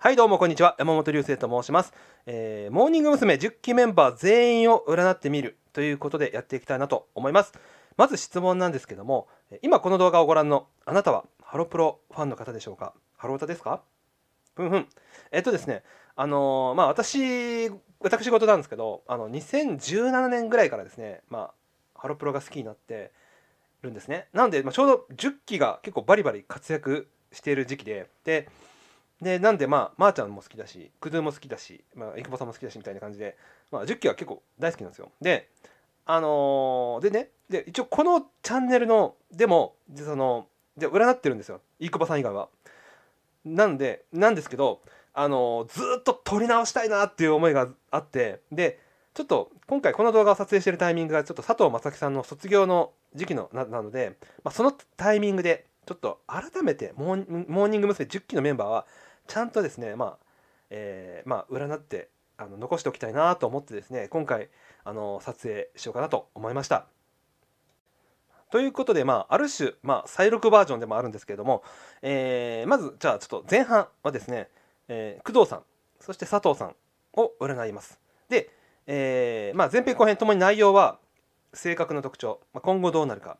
はいどうもこんにちは山本流星と申します、えー、モーニング娘。10期メンバー全員を占ってみるということでやっていきたいなと思いますまず質問なんですけども今この動画をご覧のあなたはハロプロファンの方でしょうかハロータですかふんふんえっとですねあのー、まあ私私事なんですけどあの2017年ぐらいからですねまあハロプロが好きになってるんですねなので、まあ、ちょうど10期が結構バリバリ活躍している時期でででなんでまあまー、あ、ちゃんも好きだしクズも好きだしまあいくぼさんも好きだしみたいな感じで、まあ、10期は結構大好きなんですよであのー、でねで一応このチャンネルのでもでそので占ってるんですよいく保さん以外はなんでなんですけどあのー、ずっと撮り直したいなっていう思いがあってでちょっと今回この動画を撮影してるタイミングがちょっと佐藤正樹さんの卒業の時期のなので、まあ、そのタイミングでちょっと改めてモーニング娘。10期のメンバーはちゃんとですねまあ、えー、まあ、占ってあの残しておきたいなと思ってですね今回あの撮影しようかなと思いました。ということで、まあ、ある種、まあ、再録バージョンでもあるんですけれども、えー、まずじゃあちょっと前半はですね、えー、工藤さんそして佐藤さんを占います。で、えーまあ、前編後編ともに内容は性格の特徴、まあ、今後どうなるか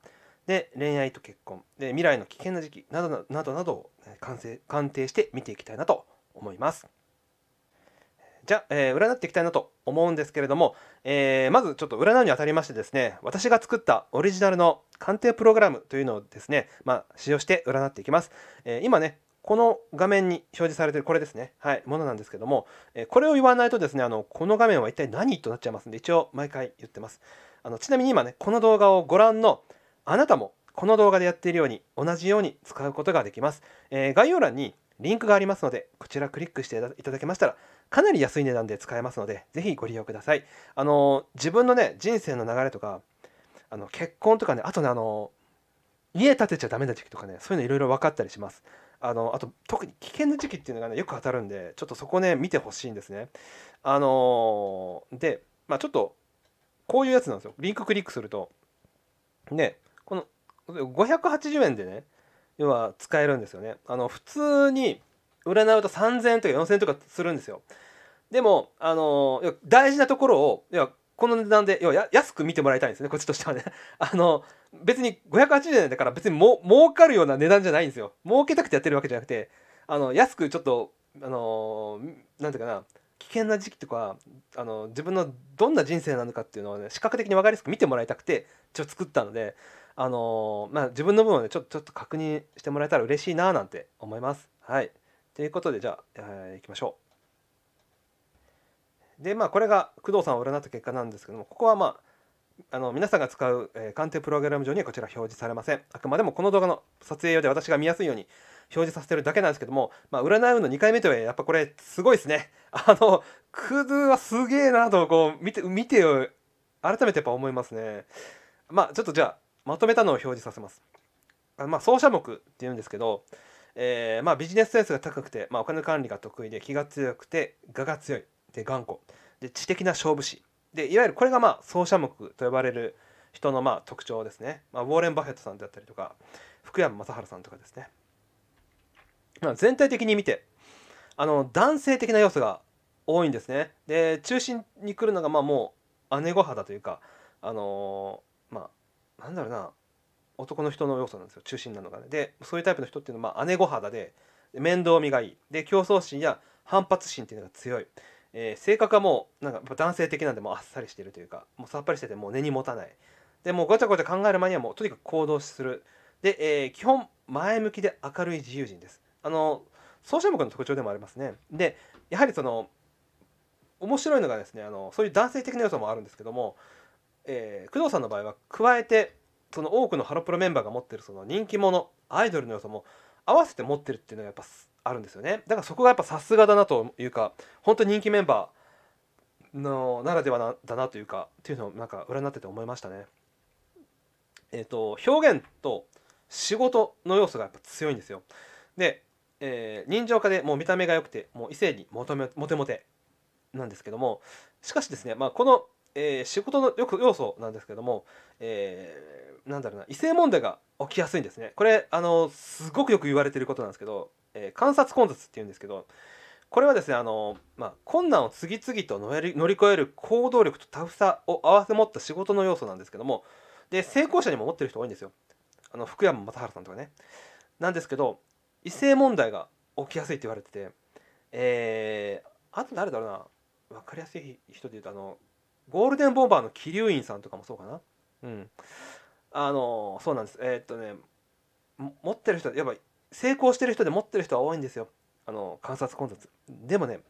で恋愛と結婚で未来の危険な時期などなどなどを鑑定鑑定して見ていきたいなと思いますじゃあ、えー、占っていきたいなと思うんですけれども、えー、まずちょっと占うにあたりましてですね私が作ったオリジナルの鑑定プログラムというのをですね、まあ、使用して占っていきます、えー、今ねこの画面に表示されてるこれですね、はい、ものなんですけども、えこれを言わないとですねあのこの画面は一体何となっちゃいますんで一応毎回言ってますあのちなみに今ねこの動画をご覧のあなたもこの動画でやっているように同じように使うことができます、えー、概要欄にリンクがありますのでこちらクリックしていただけましたらかなり安い値段で使えますのでぜひご利用くださいあのー、自分のね人生の流れとかあの結婚とかねあとねあの家建てちゃダメな時期とかねそういうのいろいろ分かったりしますあのあと特に危険な時期っていうのがねよく当たるんでちょっとそこね見てほしいんですねあのー、でまあちょっとこういうやつなんですよリンククリックするとね580円でね要は使えるんですよねあの普通に占うと3000円とか4000円とかするんですよでもあの大事なところを要はこの値段で要は安く見てもらいたいんですねこっちとしてはね あの別に580円だから別にも儲かるような値段じゃないんですよ儲けたくてやってるわけじゃなくてあの安くちょっとあのていうかな危険な時期とかあの自分のどんな人生なのかっていうのをね視覚的に分かりやすく見てもらいたくて作ったのであのー、まあ、自分の分をねちょちょっと確認してもらえたら嬉しいななんて思います。はい、ということでじゃあ、えー、いきましょう。でまあこれが工藤さんを占った結果なんですけどもここはまああの皆さんが使う、えー、鑑定プログラム上にはこちら表示されませんあくまでもこの動画の撮影用で私が見やすいように表示させてるだけなんですけども、まあ、占うの2回目とはえやっぱこれすごいですねあのクズはすげえなとこう見て見て改めてやっぱ思いますねまあちょっとじゃあまとめたのを表示させます。あまあ、総社目っていうんですけど、えー、まあ、ビジネスセンスが高くて、まあ、お金管理が得意で気が強くて我が強いで頑固で知的な勝負師でいわゆるこれが、まあ、総社目と呼ばれる人の、まあ、特徴ですね、まあ、ウォーレン・バフェットさんであったりとか福山雅治さんとかですね、まあ、全体的に見てあの男性的な要素が多いんですねで中心に来るのが、まあ、もう姉御肌というかあのー、まあなんだろうな男の人の要素なんですよ中心なのがねでそういうタイプの人っていうのは、まあ、姉御肌で面倒見がいいで競争心や反発心っていうのが強い、えー、性格はもうなんか男性的なんでもあっさりしてるというかもうさっぱりしててもう根に持たないでもうごちゃごちゃ考える前にはもうとにかく行動するで、えー、基本前向きで明るい自由人ですあのソー目の特徴でもありますねでやはりその面白いのがですねあのそういう男性的な要素もあるんですけどもえー、工藤さんの場合は加えてその多くのハロプロメンバーが持ってるその人気者アイドルの要素も合わせて持ってるっていうのがやっぱあるんですよねだからそこがやっぱさすがだなというか本当人気メンバーのならではなだなというかっていうのをなんか占ってて思いましたねえっ、ー、と表現と仕事の要素がやっぱ強いんですよで、えー、人情家でもう見た目が良くてもう異性にモテモテなんですけどもしかしですね、まあ、このえー、仕事の要素なんですけども、えー、なんだろうな異性問題が起きやすいんですねこれあのすごくよく言われてることなんですけど、えー、観察根絶っていうんですけどこれはですねあの、まあ、困難を次々と乗り越える行動力とタフさを併せ持った仕事の要素なんですけどもで成功者にも持ってる人多いんですよあの福山雅治さんとかねなんですけど異性問題が起きやすいって言われててえー、あと誰だろうな分かりやすい人で言うとあのゴールデンボンバーの桐生院さんとかもそうかなうんあのそうなんですえー、っとね持ってる人やっぱ成功してる人で持ってる人は多いんですよあの観察混雑でもね、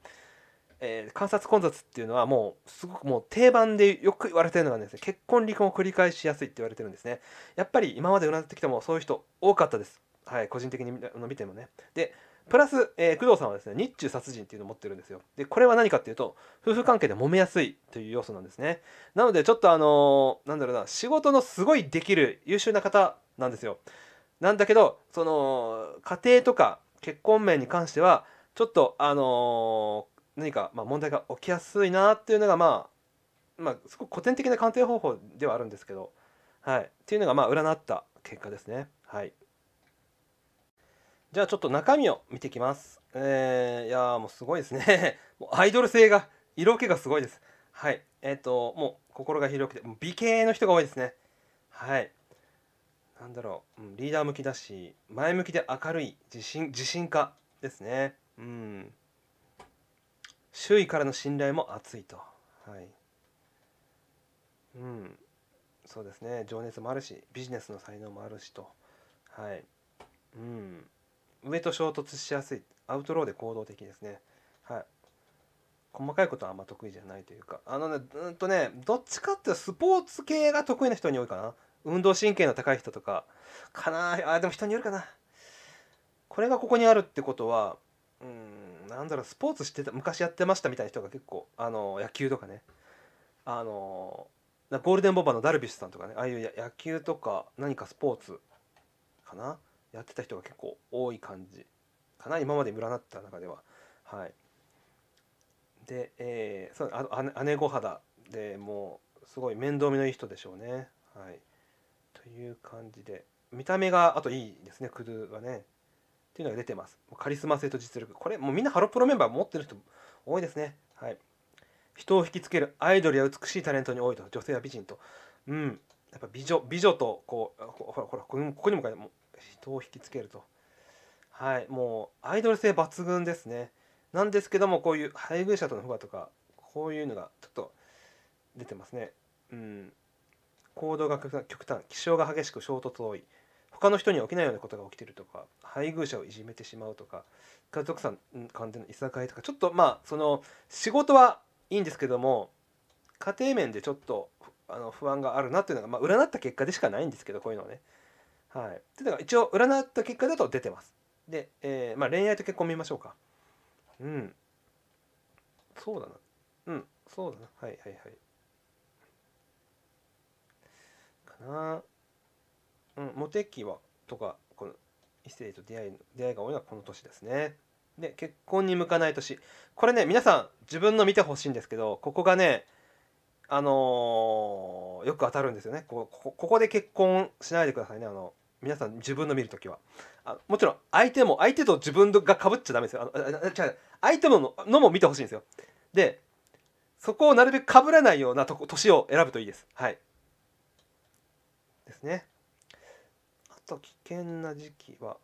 えー、観察混雑っていうのはもうすごくもう定番でよく言われてるのがですね結婚離婚を繰り返しやすいって言われてるんですねやっぱり今までうなずってきてもそういう人多かったですはい、個人的に見てもね。で、プラス、えー、工藤さんはですね、日中殺人っていうのを持ってるんですよ。で、これは何かっていうと、夫婦関係で揉めやすいという要素なんですね。なので、ちょっとあのー、なんだろうな、仕事のすごいできる優秀な方なんですよ。なんだけど、その、家庭とか結婚面に関しては、ちょっと、あのー、何か、まあ、問題が起きやすいなっていうのが、まあ、まあ、すごく古典的な鑑定方法ではあるんですけど、はい、っていうのが、まあ、占った結果ですね。はい。じゃあちょっと中身を見ていきます。えー、いやもうすごいですね。もうアイドル性が、色気がすごいです。はい。えっ、ー、と、もう心が広くて、美形の人が多いですね。はい。なんだろう、うん、リーダー向きだし、前向きで明るい、自信、自信家ですね。うん。周囲からの信頼も厚いと。はい。うん。そうですね。情熱もあるし、ビジネスの才能もあるしと。はい。うん。上と衝突しやすいアウトローで行動的ですねはい細かいことはあんま得意じゃないというかあのねうんとねどっちかっていうとスポーツ系が得意な人に多いかな運動神経の高い人とかかなあでも人によるかなこれがここにあるってことはうんなんだろうスポーツしてた昔やってましたみたいな人が結構あの野球とかねあのゴールデンボンバーのダルビッシュさんとかねああいう野球とか何かスポーツかなやってた人が結構多い感じかな今まで占ってた中でははいで、えー、そうあ姉御肌でもうすごい面倒見のいい人でしょうねはいという感じで見た目があといいですねクドゥがねっていうのが出てますカリスマ性と実力これもうみんなハロプロメンバー持ってる人多いですねはい人を引きつけるアイドルや美しいタレントに多いと女性や美人とうんやっぱ美女美女とこうほらほらここにも書いても人を引きつけるとはいもうアイドル性抜群ですねなんですけどもこういう配偶者との不和とかこういうのがちょっと出てますねうん行動が極端気象が激しく衝突多い他の人には起きないようなことが起きてるとか配偶者をいじめてしまうとか家族さん関係のいさかいとかちょっとまあその仕事はいいんですけども家庭面でちょっとあの不安があるなっていうのが、まあ、占った結果でしかないんですけどこういうのはねはい、ていうのが一応占った結果だと出てます。で、えーまあ、恋愛と結婚見ましょうか。うん。そうだな。うん、そうだな。はいはいはい。かな。うん、モテ期はとか、この異性と出会い出会いが多いのはこの年ですね。で、結婚に向かない年。これね、皆さん、自分の見てほしいんですけど、ここがね、あのー、よく当たるんですよねここここで結婚しないでくださいねあの皆さん自分の見る時はあもちろん相手も相手と自分がかぶっちゃダメですよあのあ違う相手ののも見てほしいんですよでそこをなるべくかぶらないようなとこ年を選ぶといいですはいですねあと危険な時期は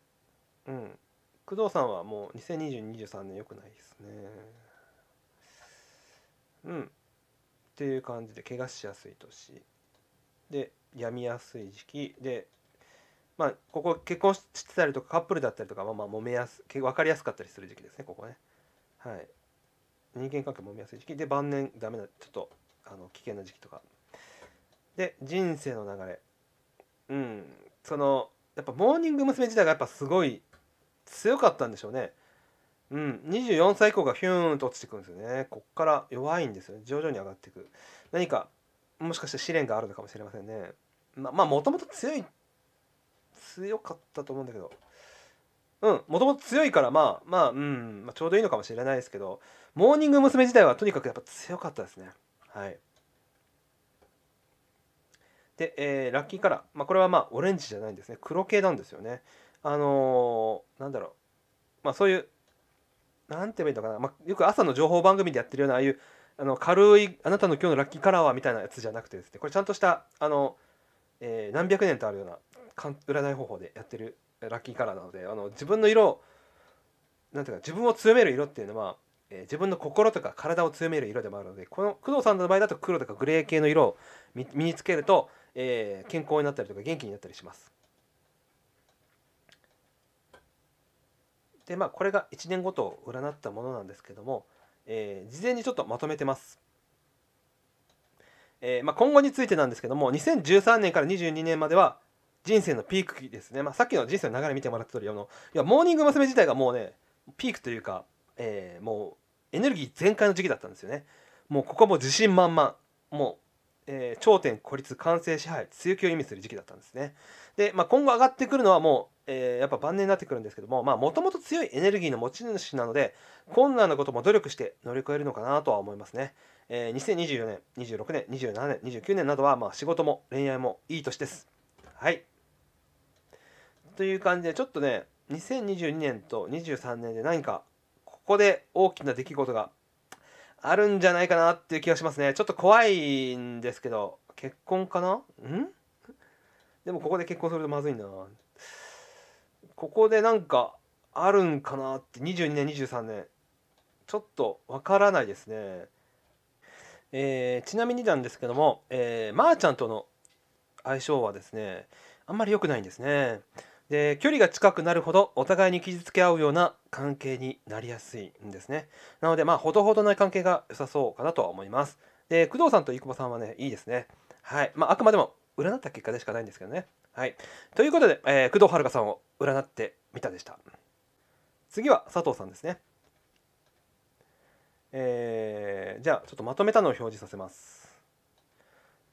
うん工藤さんはもう202023年よくないですねうんっていう感じで怪我しやすい年で病みやすい時期でまあここ結婚してたりとかカップルだったりとかまあまあ揉めやす分かりやすかったりする時期ですねここねはい人間関係揉めやすい時期で晩年ダメなちょっとあの危険な時期とかで人生の流れうんそのやっぱモーニング娘。自体がやっぱすごい強かったんでしょうねうん、24歳以降がヒューンと落ちてくるんですよねこっから弱いんですよ徐々に上がっていく何かもしかして試練があるのかもしれませんねままあもともと強い強かったと思うんだけどうんもともと強いからまあまあうん、まあ、ちょうどいいのかもしれないですけどモーニング娘。自体はとにかくやっぱ強かったですねはいで、えー、ラッキーカラー、まあ、これはまあオレンジじゃないんですね黒系なんですよねあのー、なんだろうまあそういうなんて言えばいいのかな、まあ、よく朝の情報番組でやってるようなああいうあの軽いあなたの今日のラッキーカラーはみたいなやつじゃなくてですねこれちゃんとしたあの、えー、何百年とあるような占い方法でやってるラッキーカラーなのであの自分の色をなんていうか自分を強める色っていうのは、えー、自分の心とか体を強める色でもあるのでこの工藤さんの場合だと黒とかグレー系の色を身につけると、えー、健康になったりとか元気になったりします。でまあこれが1年ごと占ったものなんですけども、えー、事前にちょっとまとめてます。えーまあ、今後についてなんですけども2013年から22年までは人生のピーク期ですね、まあ、さっきの人生の流れ見てもらった通りあのいやモーニング娘。自体がもうねピークというか、えー、もうエネルギー全開の時期だったんですよねもうここはもう自信満々もえー、頂点孤立完成支配強気を意味する時期だったんですねで、まあ、今後上がってくるのはもう、えー、やっぱ晩年になってくるんですけどももともと強いエネルギーの持ち主なので困難なことも努力して乗り越えるのかなとは思いますね、えー、2024年26年27年29年などはまあ仕事も恋愛もいい年ですはいという感じでちょっとね2022年と23年で何かここで大きな出来事があるんじゃないかなっていう気がしますねちょっと怖いんですけど結婚かなんでもここで結婚するとまずいなここでなんかあるんかなって22年23年ちょっとわからないですねえー、ちなみになんですけども、えー、まー、あ、ちゃんとの相性はですねあんまり良くないんですねで距離が近くなるほどお互いに傷つけ合うような関係になりやすいんですねなのでまあほどほどな関係が良さそうかなとは思いますで工藤さんと生駒さんはねいいですねはいまああくまでも占った結果でしかないんですけどねはいということで、えー、工藤遥さんを占ってみたでした次は佐藤さんですねえー、じゃあちょっとまとめたのを表示させます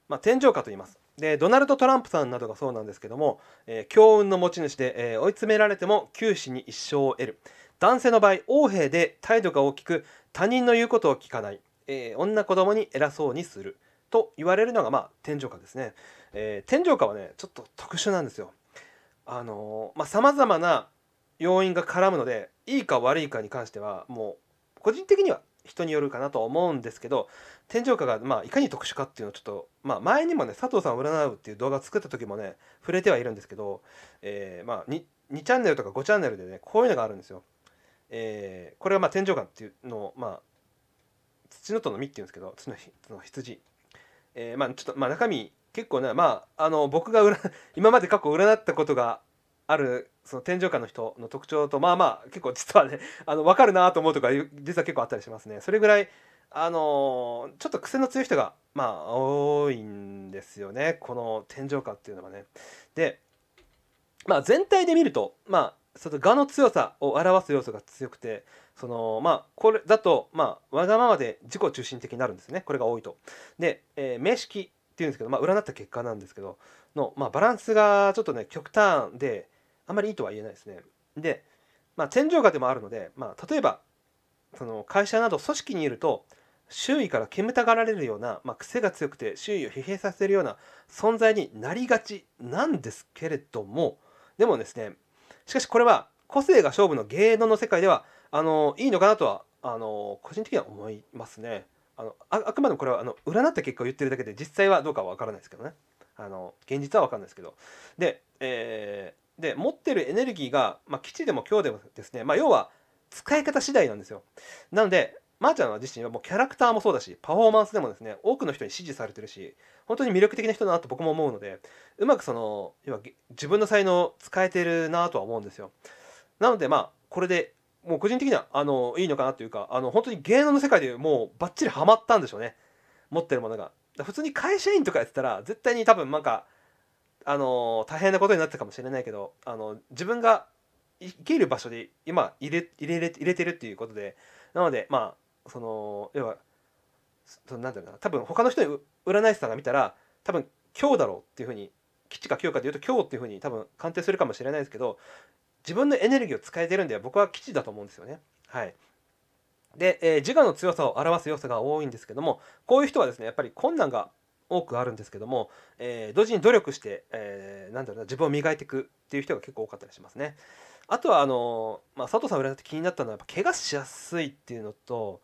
まあ天井下と言いますでドナルド・トランプさんなどがそうなんですけども、えー、強運の持ち主で、えー、追い詰められても九死に一生を得る男性の場合横兵で態度が大きく他人の言うことを聞かない、えー、女子供に偉そうにすると言われるのがまあ天井下ですね、えー、天井下はねちょっと特殊なんですよあのー、まあ様々な要因が絡むのでいいか悪いかに関してはもう個人的には人によるかなと思うんですけど天井下が、まあ、いかに特殊かっていうのをちょっと、まあ、前にもね佐藤さんを占うっていう動画を作った時もね触れてはいるんですけど、えまあ、2, 2チャンネルとか5チャンネルでねこういうのがあるんですよ。えー、これはまあ天井下っていうのを、まあ、土のとの実っていうんですけど土のの羊、えー、まあ、ちょっと、まあ、中身結構ねまああの僕が今まで過去占ったことがあるその天井下の人の特徴とまあまあ結構実はね あの分かるなと思うとか実は結構あったりしますねそれぐらいあのちょっと癖の強い人がまあ多いんですよねこの天井下っていうのはねでまあ全体で見るとまあその我の強さを表す要素が強くてそのまあこれだとまあわがままで自己中心的になるんですねこれが多いと。で、えー、名式っていうんですけど、まあ、占った結果なんですけどの、まあ、バランスがちょっとね極端であまりいいとは言えないですね。で、まあ、天井下でもあるので、まあ、例えばその会社など組織にいると周囲から煙たがられるような、まあ、癖が強くて周囲を疲弊させるような存在になりがちなんですけれどもでもですねしかしこれは個性が勝負の芸能の世界ではあのいいのかなとはあの個人的には思いますね。あのああくまでもこれはあの占った結果を言ってるだけで実際はどうかは分からないですけどねあの現実は分からないですけどで、えで持ってるエネルギーが、まあ、基地でも今日でもですね、まあ、要は使い方次第なんですよなのでまー、あ、ちゃんは自身はもうキャラクターもそうだしパフォーマンスでもですね多くの人に支持されてるし本当に魅力的な人だなと僕も思うのでうまくその要は自分の才能を使えてるなとは思うんですよなのでまあこれでもう個人的にはあのいいのかなというかあの本当に芸能の世界でもうバッチリハマったんでしょうね持ってるものが普通に会社員とかやってたら絶対に多分なんかあの大変なことになってたかもしれないけどあの自分が生きる場所で今入れ入れ入れてるっていうことでなのでまあその要はそのなんだろうな多分他の人に占い師さんが見たら多分今日だろうっていうふうに吉か日かでいうと今日っていうふうに多分鑑定するかもしれないですけど自分のエネルギーを使えてるんで僕は吉だと思うんですよね。はい、で、えー、自我の強さを表す要素が多いんですけどもこういう人はですねやっぱり困難が多くあるんですけども、えー、同時に努力して、えー、なんだろうな自分を磨いていくっていう人が結構多かったりしますね。あとはあのー、まあ、佐藤さん占って気になったのはやっぱ怪我しやすいっていうのと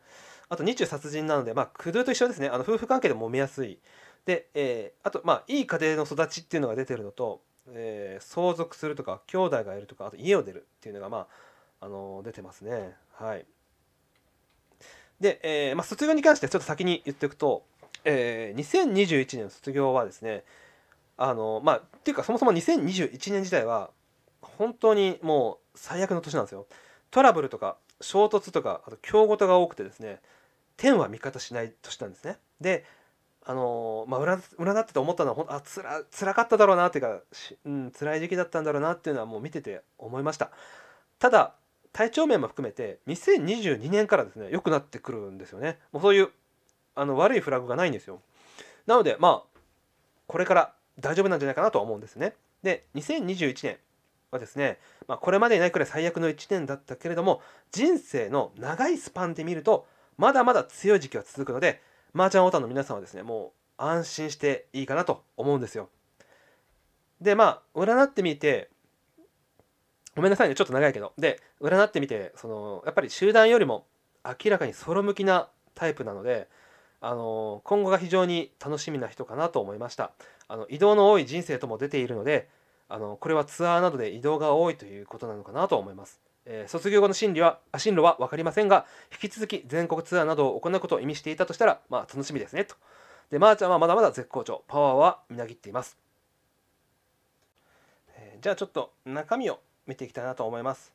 あと日中殺人なので、まあ、工夫と一緒ですねあの夫婦関係で揉めやすいで、えー、あと、まあ、いい家庭の育ちっていうのが出てるのと、えー、相続するとか兄弟がいるとかあと家を出るっていうのが、まああのー、出てますね。はい、で、えーまあ、卒業に関してちょっと先に言っておくとえー、2021年の卒業はですねあのまあっていうかそもそも2021年自体は本当にもう最悪の年なんですよトラブルとか衝突とかあと競合とが多くてですね天は味方しない年なんですねであのまあ占占ってて思ったのはほんあつらつらかっただろうなっていうかし、うん、辛い時期だったんだろうなっていうのはもう見てて思いましたただ体調面も含めて2022年からですね良くなってくるんですよねもうそういうあの悪いフラグがないんですよなのでまあこれから大丈夫なんじゃないかなとは思うんですねで2021年はですね、まあ、これまでにないくらい最悪の1年だったけれども人生の長いスパンで見るとまだまだ強い時期は続くのでマーチャンオタの皆さんはですねもう安心していいかなと思うんですよでまあ占ってみてごめんなさいねちょっと長いけどで占ってみてそのやっぱり集団よりも明らかにそろ向きなタイプなのであの今後が非常に楽しみな人かなと思いましたあの移動の多い人生とも出ているのであのこれはツアーなどで移動が多いということなのかなと思います、えー、卒業後の進路は進路は分かりませんが引き続き全国ツアーなどを行うことを意味していたとしたら、まあ、楽しみですねとでまー、あ、ちゃんはまだまだ絶好調パワーはみなぎっています、えー、じゃあちょっと中身を見ていきたいなと思います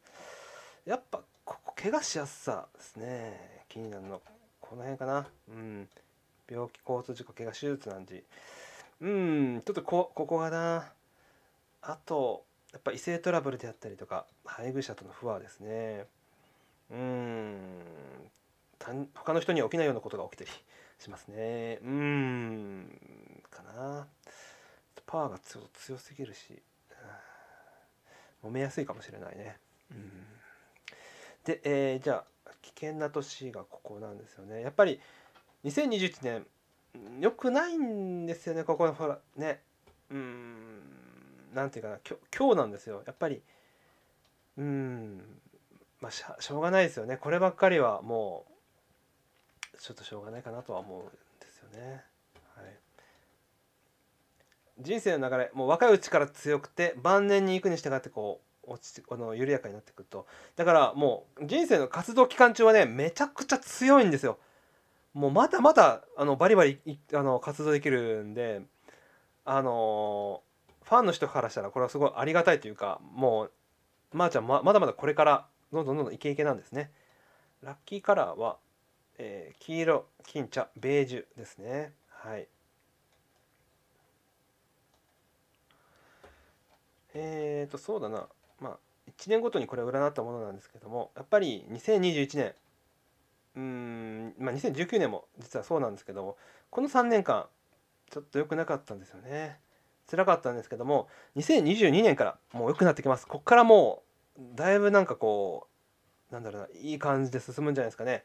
やっぱここ怪我しやすさですね気になるのこの辺かなうん病気交通事故怪我手術なんじうんちょっとこここがなあとやっぱ異性トラブルであったりとか配偶者との不和ですねうん他の人には起きないようなことが起きたりしますねうんかなパワーが強すぎるし揉めやすいかもしれないねうんで、えー、じゃあ危険な年がここなんですよねやっぱり2021年良くないんですよねここほらねうんなんていうかな今日なんですよやっぱりうんまあししょうがないですよねこればっかりはもうちょっとしょうがないかなとは思うんですよね。はい、人生の流れもう若いうちから強くて晩年に行くに従ってこう落ちあの緩やかになってくるとだからもう人生の活動期間中はねめちゃくちゃ強いんですよもうまだまだあのバリバリあの活動できるんであのファンの人からしたらこれはすごいありがたいというかもうまー、あ、ちゃんままだまだこれからどんどんどんどんイケイケなんですねラッキーカラーは、えー、黄色金茶ベージュですねはいえーとそうだな1年ごとにこれは占ったものなんですけどもやっぱり2021年うん、まあ、2019年も実はそうなんですけどもこの3年間ちょっと良くなかったんですよね辛かったんですけども2022年からもう良くなってきますこっからもうだいぶなんかこうなんだろうないい感じで進むんじゃないですかね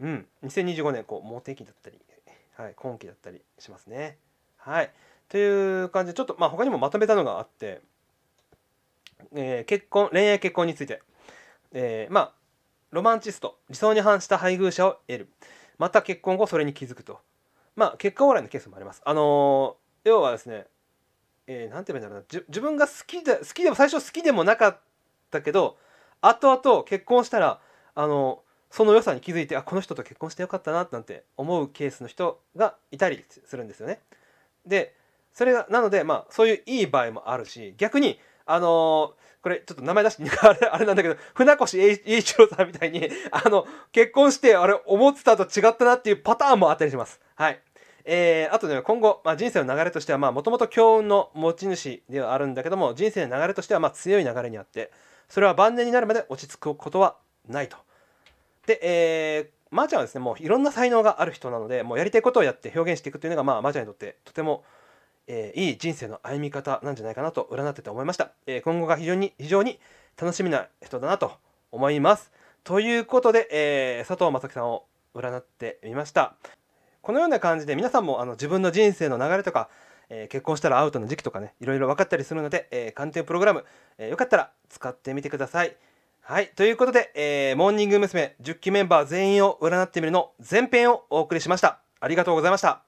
うん2025年こうう天期だったり、はい、今期だったりしますねはいという感じでちょっとまあ他にもまとめたのがあってえー、結婚恋愛結婚について、えー、まあロマンチスト理想に反した配偶者を得るまた結婚後それに気づくとまあ結果往来のケースもありますあのー、要はですねえー、て言えばいいんだろうな自分が好きで好きでも最初好きでもなかったけど後々結婚したらあのその良さに気づいてあこの人と結婚してよかったななんて思うケースの人がいたりするんですよね。でそれがなのでまあそういういい場合もあるし逆にあのー、これ、ちょっと名前出して、あれ、あれなんだけど、船越英一郎さんみたいに、あの、結婚して、あれ、思ってたと違ったなっていうパターンもあったりします。はい。えー、あとね、今後、まあ、人生の流れとしては、もともと強運の持ち主ではあるんだけども、人生の流れとしては、まあ、強い流れにあって、それは晩年になるまで落ち着くことはないと。で、えー、まー、あ、ちゃんはですね、もういろんな才能がある人なので、もうやりたいことをやって表現していくというのが、まあ、まー、あ、ちゃんにとってとてもえー、いい人生の歩み方なんじゃないかなと占ってて思いました、えー、今後が非常に非常に楽しみな人だなと思いますということで、えー、佐藤正樹さんを占ってみましたこのような感じで皆さんもあの自分の人生の流れとか、えー、結婚したらアウトの時期とかねいろいろ分かったりするので、えー、鑑定プログラム、えー、よかったら使ってみてくださいはいということで、えー、モーニング娘。10期メンバー全員を占ってみるの前編をお送りしましたありがとうございました